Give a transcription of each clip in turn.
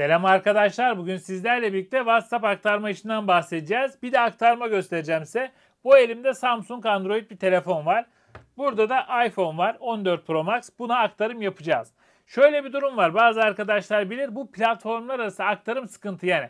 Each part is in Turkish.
Selam arkadaşlar. Bugün sizlerle birlikte WhatsApp aktarma işinden bahsedeceğiz. Bir de aktarma göstereceğim size. Bu elimde Samsung Android bir telefon var. Burada da iPhone var 14 Pro Max. Buna aktarım yapacağız. Şöyle bir durum var. Bazı arkadaşlar bilir bu platformlar arası aktarım sıkıntı yani.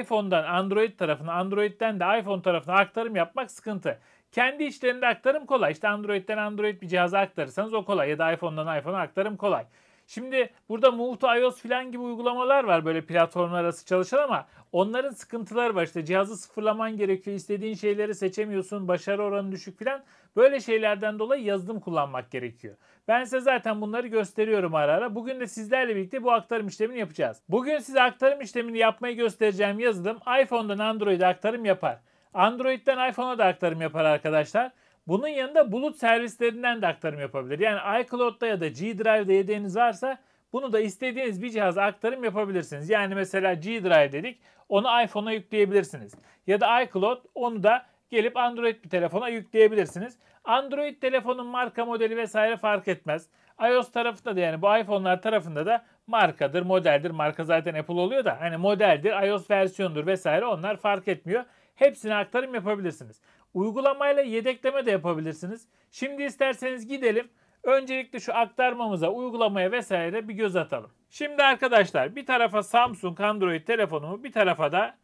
iPhone'dan Android tarafına, Android'den de iPhone tarafına aktarım yapmak sıkıntı. Kendi işlerinde aktarım kolay. İşte Android'den Android bir cihaza aktarırsanız o kolay ya da iPhone'dan iPhone'a aktarım kolay. Şimdi burada Move'da iOS filan gibi uygulamalar var böyle platformlar arası çalışan ama onların sıkıntıları var. İşte cihazı sıfırlaman gerekiyor, istediğin şeyleri seçemiyorsun, başarı oranı düşük filan. Böyle şeylerden dolayı yazılım kullanmak gerekiyor. Ben size zaten bunları gösteriyorum ara ara. Bugün de sizlerle birlikte bu aktarım işlemini yapacağız. Bugün size aktarım işlemini yapmayı göstereceğim yazılım iPhone'dan Android'e aktarım yapar. Android'den iPhone'a da aktarım yapar arkadaşlar. Bunun yanında bulut servislerinden de aktarım yapabilir. Yani iCloud'da ya da G Drive'da yedeğiniz varsa bunu da istediğiniz bir cihaza aktarım yapabilirsiniz. Yani mesela G Drive dedik onu iPhone'a yükleyebilirsiniz. Ya da iCloud onu da gelip Android bir telefona yükleyebilirsiniz. Android telefonun marka modeli vesaire fark etmez. iOS tarafında da yani bu iPhone'lar tarafında da markadır, modeldir. Marka zaten Apple oluyor da hani modeldir, iOS versiyondur vesaire onlar fark etmiyor. Hepsine aktarım yapabilirsiniz. Uygulamayla yedekleme de yapabilirsiniz. Şimdi isterseniz gidelim. Öncelikle şu aktarmamıza, uygulamaya vesaire bir göz atalım. Şimdi arkadaşlar bir tarafa Samsung Android telefonumu bir tarafa da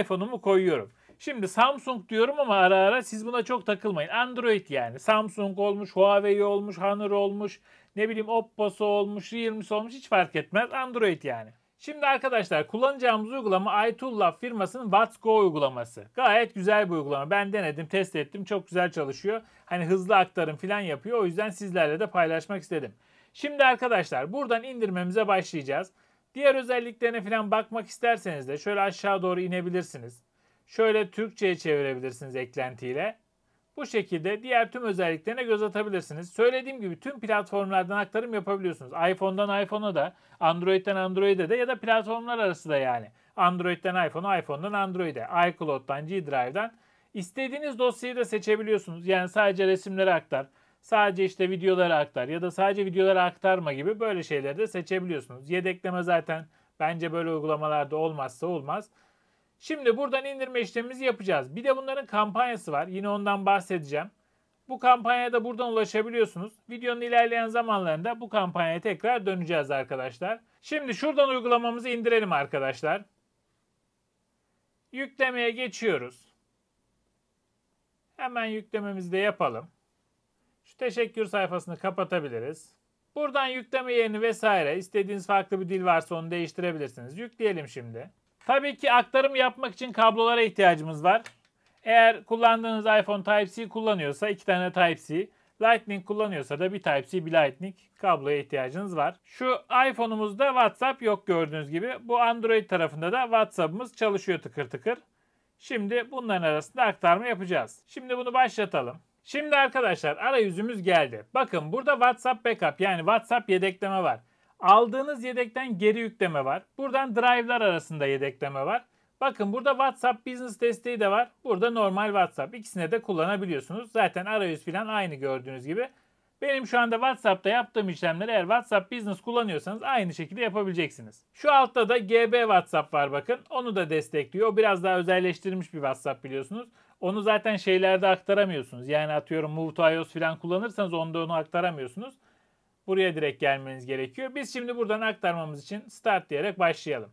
iPhone'umu koyuyorum. Şimdi Samsung diyorum ama ara ara siz buna çok takılmayın. Android yani. Samsung olmuş, Huawei olmuş, Honor olmuş, ne bileyim Oppo'su olmuş, Realme'si olmuş hiç fark etmez. Android yani. Şimdi arkadaşlar kullanacağımız uygulama iToolLab firmasının What's uygulaması. Gayet güzel bir uygulama. Ben denedim, test ettim. Çok güzel çalışıyor. Hani hızlı aktarım falan yapıyor. O yüzden sizlerle de paylaşmak istedim. Şimdi arkadaşlar buradan indirmemize başlayacağız. Diğer özelliklerine falan bakmak isterseniz de şöyle aşağı doğru inebilirsiniz. Şöyle Türkçe'ye çevirebilirsiniz eklentiyle. Bu şekilde diğer tüm özelliklerine göz atabilirsiniz. Söylediğim gibi tüm platformlardan aktarım yapabiliyorsunuz. iPhone'dan iPhone'a da, Android'den Android'e de ya da platformlar arası da yani. Android'den iPhone'a, iPhone'dan Android'e, iCloud'dan, G Drive'dan istediğiniz dosyayı da seçebiliyorsunuz. Yani sadece resimleri aktar, sadece işte videoları aktar ya da sadece videoları aktarma gibi böyle şeyleri de seçebiliyorsunuz. Yedekleme zaten bence böyle uygulamalarda olmazsa olmaz. Şimdi buradan indirme işlemimizi yapacağız. Bir de bunların kampanyası var. Yine ondan bahsedeceğim. Bu kampanyaya da buradan ulaşabiliyorsunuz. Videonun ilerleyen zamanlarında bu kampanyaya tekrar döneceğiz arkadaşlar. Şimdi şuradan uygulamamızı indirelim arkadaşlar. Yüklemeye geçiyoruz. Hemen yüklememizi de yapalım. Şu teşekkür sayfasını kapatabiliriz. Buradan yükleme yerini vesaire istediğiniz farklı bir dil varsa onu değiştirebilirsiniz. Yükleyelim şimdi. Tabii ki aktarım yapmak için kablolara ihtiyacımız var. Eğer kullandığınız iPhone Type-C kullanıyorsa iki tane Type-C, Lightning kullanıyorsa da bir Type-C bir Lightning kabloya ihtiyacınız var. Şu iPhone'umuzda WhatsApp yok gördüğünüz gibi. Bu Android tarafında da WhatsApp'ımız çalışıyor tıkır tıkır. Şimdi bunların arasında aktarma yapacağız. Şimdi bunu başlatalım. Şimdi arkadaşlar arayüzümüz geldi. Bakın burada WhatsApp backup yani WhatsApp yedekleme var. Aldığınız yedekten geri yükleme var. Buradan drive'lar arasında yedekleme var. Bakın burada WhatsApp Business desteği de var. Burada normal WhatsApp. İkisine de kullanabiliyorsunuz. Zaten arayüz falan aynı gördüğünüz gibi. Benim şu anda WhatsApp'ta yaptığım işlemleri eğer WhatsApp Business kullanıyorsanız aynı şekilde yapabileceksiniz. Şu altta da GB WhatsApp var bakın. Onu da destekliyor. O biraz daha özelleştirilmiş bir WhatsApp biliyorsunuz. Onu zaten şeylerde aktaramıyorsunuz. Yani atıyorum Move to iOS falan kullanırsanız onda onu aktaramıyorsunuz. Buraya direkt gelmeniz gerekiyor. Biz şimdi buradan aktarmamız için start diyerek başlayalım.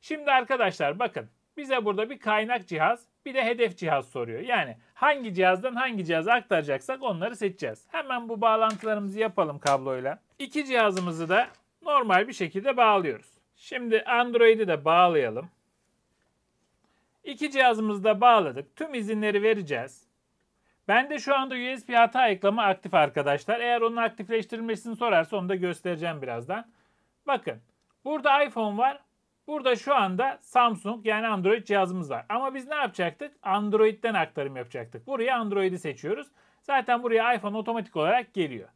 Şimdi arkadaşlar bakın bize burada bir kaynak cihaz bir de hedef cihaz soruyor. Yani hangi cihazdan hangi cihaza aktaracaksak onları seçeceğiz. Hemen bu bağlantılarımızı yapalım kabloyla. İki cihazımızı da normal bir şekilde bağlıyoruz. Şimdi Android'i de bağlayalım. İki cihazımızı da bağladık. Tüm izinleri vereceğiz. Ben de şu anda USB hata eklama aktif arkadaşlar. Eğer onun aktifleştirilmesini sorarsa onu da göstereceğim birazdan. Bakın burada iPhone var. Burada şu anda Samsung yani Android cihazımız var. Ama biz ne yapacaktık? Android'den aktarım yapacaktık. Buraya Android'i seçiyoruz. Zaten buraya iPhone otomatik olarak geliyor.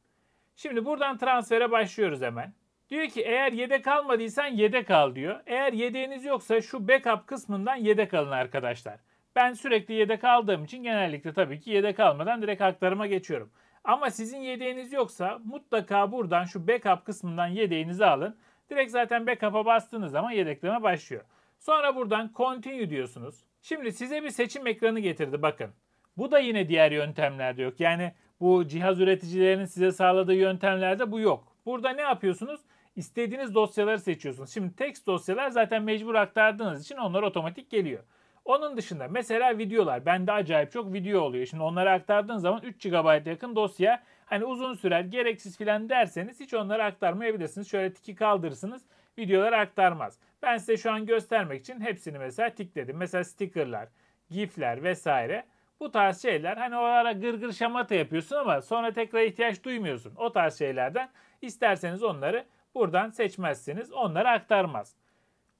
Şimdi buradan transfere başlıyoruz hemen. Diyor ki eğer yedek almadıysan yedek al diyor. Eğer yedeğiniz yoksa şu backup kısmından yedek alın arkadaşlar. Ben sürekli yedek aldığım için genellikle tabii ki yedek almadan direkt aktarıma geçiyorum. Ama sizin yedeğiniz yoksa mutlaka buradan şu backup kısmından yedeğinizi alın. Direkt zaten backup'a bastığınız zaman yedekleme başlıyor. Sonra buradan continue diyorsunuz. Şimdi size bir seçim ekranı getirdi bakın. Bu da yine diğer yöntemlerde yok. Yani bu cihaz üreticilerinin size sağladığı yöntemlerde bu yok. Burada ne yapıyorsunuz? İstediğiniz dosyaları seçiyorsunuz. Şimdi text dosyalar zaten mecbur aktardığınız için onlar otomatik geliyor. Onun dışında mesela videolar. Bende acayip çok video oluyor. Şimdi onları aktardığın zaman 3 GB yakın dosya. Hani uzun sürer, gereksiz filan derseniz hiç onları aktarmayabilirsiniz. Şöyle tiki kaldırırsınız. Videolar aktarmaz. Ben size şu an göstermek için hepsini mesela tikledim. Mesela stickerlar, gifler vesaire. Bu tarz şeyler hani o ara gırgır şamata yapıyorsun ama sonra tekrar ihtiyaç duymuyorsun. O tarz şeylerden isterseniz onları buradan seçmezsiniz. Onları aktarmaz.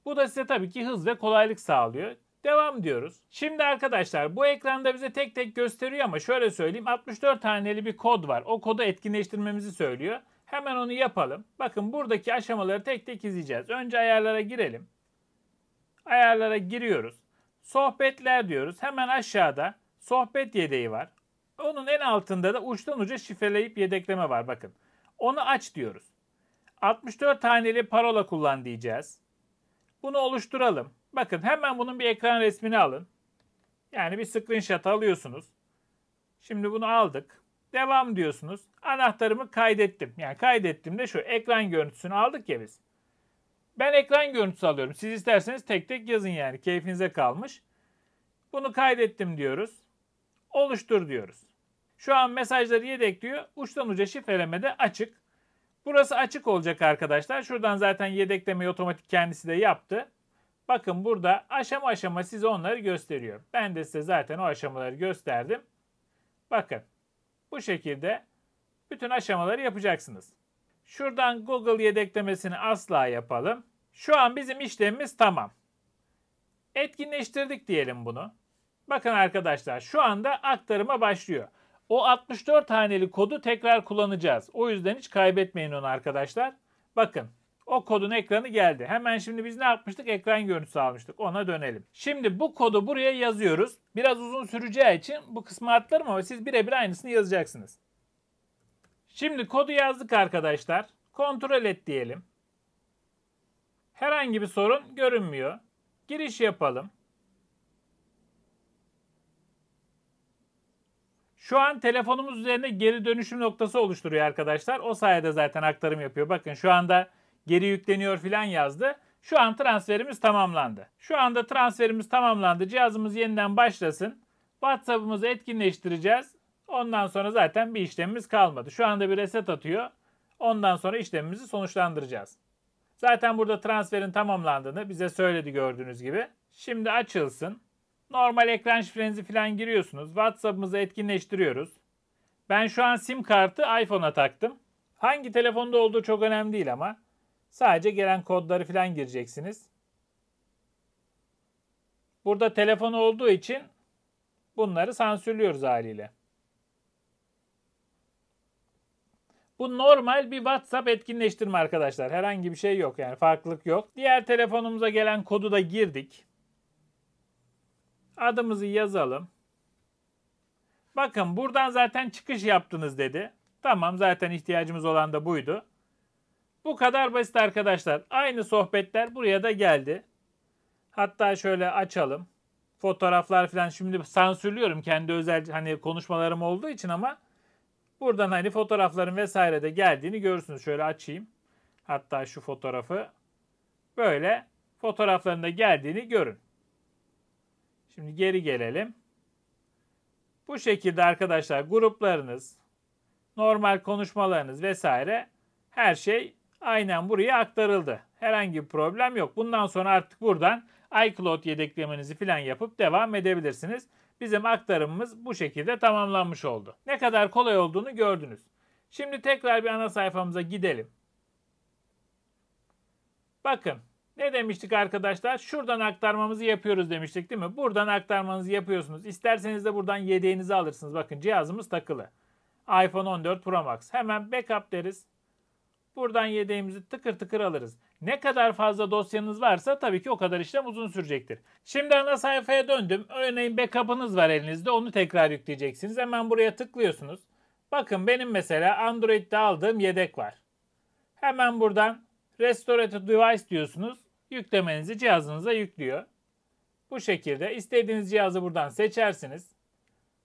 Bu da size tabii ki hız ve kolaylık sağlıyor. Devam diyoruz. Şimdi arkadaşlar bu ekranda bize tek tek gösteriyor ama şöyle söyleyeyim 64 taneli bir kod var. O kodu etkinleştirmemizi söylüyor. Hemen onu yapalım. Bakın buradaki aşamaları tek tek izleyeceğiz. Önce ayarlara girelim. Ayarlara giriyoruz. Sohbetler diyoruz. Hemen aşağıda sohbet yedeği var. Onun en altında da uçtan uca şifreleyip yedekleme var bakın. Onu aç diyoruz. 64 taneli parola kullan diyeceğiz. Bunu oluşturalım. Bakın hemen bunun bir ekran resmini alın. Yani bir screenshot alıyorsunuz. Şimdi bunu aldık. Devam diyorsunuz. Anahtarımı kaydettim. Yani kaydettim de şu ekran görüntüsünü aldık ya biz. Ben ekran görüntüsü alıyorum. Siz isterseniz tek tek yazın yani. Keyfinize kalmış. Bunu kaydettim diyoruz. Oluştur diyoruz. Şu an mesajları yedekliyor. Uçtan uca şifreleme de açık. Burası açık olacak arkadaşlar. Şuradan zaten yedeklemeyi otomatik kendisi de yaptı. Bakın burada aşama aşama size onları gösteriyor. Ben de size zaten o aşamaları gösterdim. Bakın bu şekilde bütün aşamaları yapacaksınız. Şuradan Google yedeklemesini asla yapalım. Şu an bizim işlemimiz tamam. Etkinleştirdik diyelim bunu. Bakın arkadaşlar şu anda aktarıma başlıyor. O 64 haneli kodu tekrar kullanacağız. O yüzden hiç kaybetmeyin onu arkadaşlar. Bakın o kodun ekranı geldi. Hemen şimdi biz ne yapmıştık? Ekran görüntüsü almıştık. Ona dönelim. Şimdi bu kodu buraya yazıyoruz. Biraz uzun süreceği için bu kısmı atlarım ama siz birebir aynısını yazacaksınız. Şimdi kodu yazdık arkadaşlar. Kontrol et diyelim. Herhangi bir sorun görünmüyor. Giriş yapalım. Şu an telefonumuz üzerinde geri dönüşüm noktası oluşturuyor arkadaşlar. O sayede zaten aktarım yapıyor. Bakın şu anda geri yükleniyor filan yazdı. Şu an transferimiz tamamlandı. Şu anda transferimiz tamamlandı. Cihazımız yeniden başlasın. WhatsApp'ımızı etkinleştireceğiz. Ondan sonra zaten bir işlemimiz kalmadı. Şu anda bir reset atıyor. Ondan sonra işlemimizi sonuçlandıracağız. Zaten burada transferin tamamlandığını bize söyledi gördüğünüz gibi. Şimdi açılsın. Normal ekran şifrenizi falan giriyorsunuz. WhatsApp'ımızı etkinleştiriyoruz. Ben şu an sim kartı iPhone'a taktım. Hangi telefonda olduğu çok önemli değil ama. Sadece gelen kodları falan gireceksiniz. Burada telefon olduğu için bunları sansürlüyoruz haliyle. Bu normal bir WhatsApp etkinleştirme arkadaşlar. Herhangi bir şey yok yani farklılık yok. Diğer telefonumuza gelen kodu da girdik. Adımızı yazalım. Bakın buradan zaten çıkış yaptınız dedi. Tamam zaten ihtiyacımız olan da buydu. Bu kadar basit arkadaşlar. Aynı sohbetler buraya da geldi. Hatta şöyle açalım. Fotoğraflar falan şimdi sansürlüyorum kendi özel hani konuşmalarım olduğu için ama buradan hani fotoğrafların vesaire de geldiğini görürsünüz. Şöyle açayım. Hatta şu fotoğrafı böyle fotoğraflarında geldiğini görün. Şimdi geri gelelim. Bu şekilde arkadaşlar gruplarınız, normal konuşmalarınız vesaire her şey aynen buraya aktarıldı. Herhangi bir problem yok. Bundan sonra artık buradan iCloud yedeklemenizi falan yapıp devam edebilirsiniz. Bizim aktarımımız bu şekilde tamamlanmış oldu. Ne kadar kolay olduğunu gördünüz. Şimdi tekrar bir ana sayfamıza gidelim. Bakın ne demiştik arkadaşlar? Şuradan aktarmamızı yapıyoruz demiştik değil mi? Buradan aktarmanızı yapıyorsunuz. İsterseniz de buradan yedeğinizi alırsınız. Bakın cihazımız takılı. iPhone 14 Pro Max. Hemen backup deriz. Buradan yedeğimizi tıkır tıkır alırız. Ne kadar fazla dosyanız varsa tabii ki o kadar işlem uzun sürecektir. Şimdi ana sayfaya döndüm. Örneğin backup'ınız var elinizde onu tekrar yükleyeceksiniz. Hemen buraya tıklıyorsunuz. Bakın benim mesela Android'de aldığım yedek var. Hemen buradan Restore to Device diyorsunuz. Yüklemenizi cihazınıza yüklüyor. Bu şekilde istediğiniz cihazı buradan seçersiniz.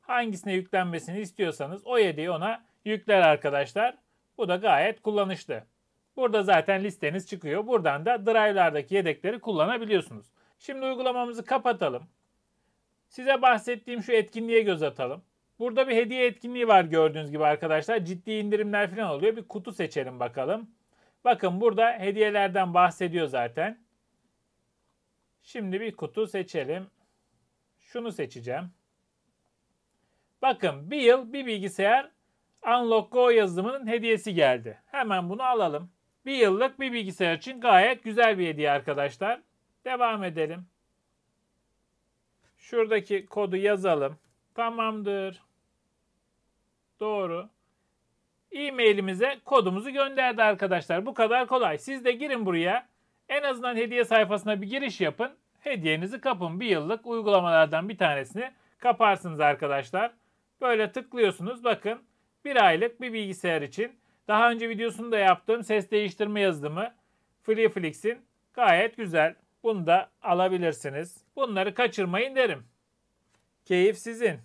Hangisine yüklenmesini istiyorsanız o yedeği ona yükler arkadaşlar. Bu da gayet kullanışlı. Burada zaten listeniz çıkıyor. Buradan da drive'lardaki yedekleri kullanabiliyorsunuz. Şimdi uygulamamızı kapatalım. Size bahsettiğim şu etkinliğe göz atalım. Burada bir hediye etkinliği var gördüğünüz gibi arkadaşlar. Ciddi indirimler falan oluyor. Bir kutu seçelim bakalım. Bakın burada hediyelerden bahsediyor zaten. Şimdi bir kutu seçelim. Şunu seçeceğim. Bakın bir yıl bir bilgisayar Unlock Go yazılımının hediyesi geldi. Hemen bunu alalım. Bir yıllık bir bilgisayar için gayet güzel bir hediye arkadaşlar. Devam edelim. Şuradaki kodu yazalım. Tamamdır. Doğru. E-mailimize kodumuzu gönderdi arkadaşlar. Bu kadar kolay. Siz de girin buraya. En azından hediye sayfasına bir giriş yapın. Hediyenizi kapın. Bir yıllık uygulamalardan bir tanesini kaparsınız arkadaşlar. Böyle tıklıyorsunuz. Bakın bir aylık bir bilgisayar için. Daha önce videosunu da yaptığım ses değiştirme yazılımı FreeFlix'in gayet güzel. Bunu da alabilirsiniz. Bunları kaçırmayın derim. Keyif sizin.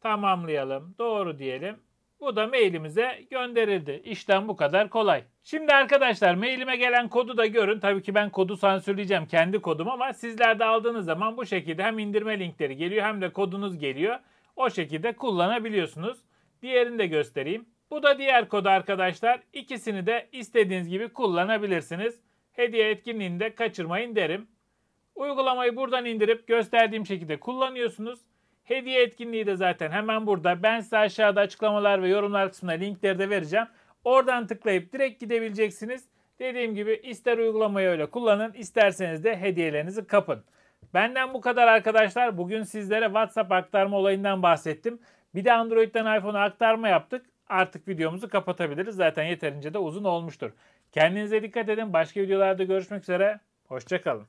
Tamamlayalım. Doğru diyelim. Bu da mailimize gönderildi. İşten bu kadar kolay. Şimdi arkadaşlar mailime gelen kodu da görün. Tabii ki ben kodu sansürleyeceğim kendi kodum ama sizler de aldığınız zaman bu şekilde hem indirme linkleri geliyor hem de kodunuz geliyor. O şekilde kullanabiliyorsunuz. Diğerini de göstereyim. Bu da diğer kodu arkadaşlar. İkisini de istediğiniz gibi kullanabilirsiniz. Hediye etkinliğini de kaçırmayın derim. Uygulamayı buradan indirip gösterdiğim şekilde kullanıyorsunuz. Hediye etkinliği de zaten hemen burada. Ben size aşağıda açıklamalar ve yorumlar kısmına linkleri de vereceğim. Oradan tıklayıp direkt gidebileceksiniz. Dediğim gibi ister uygulamayı öyle kullanın isterseniz de hediyelerinizi kapın. Benden bu kadar arkadaşlar. Bugün sizlere WhatsApp aktarma olayından bahsettim. Bir de Android'den iPhone'a aktarma yaptık. Artık videomuzu kapatabiliriz. Zaten yeterince de uzun olmuştur. Kendinize dikkat edin. Başka videolarda görüşmek üzere. Hoşçakalın.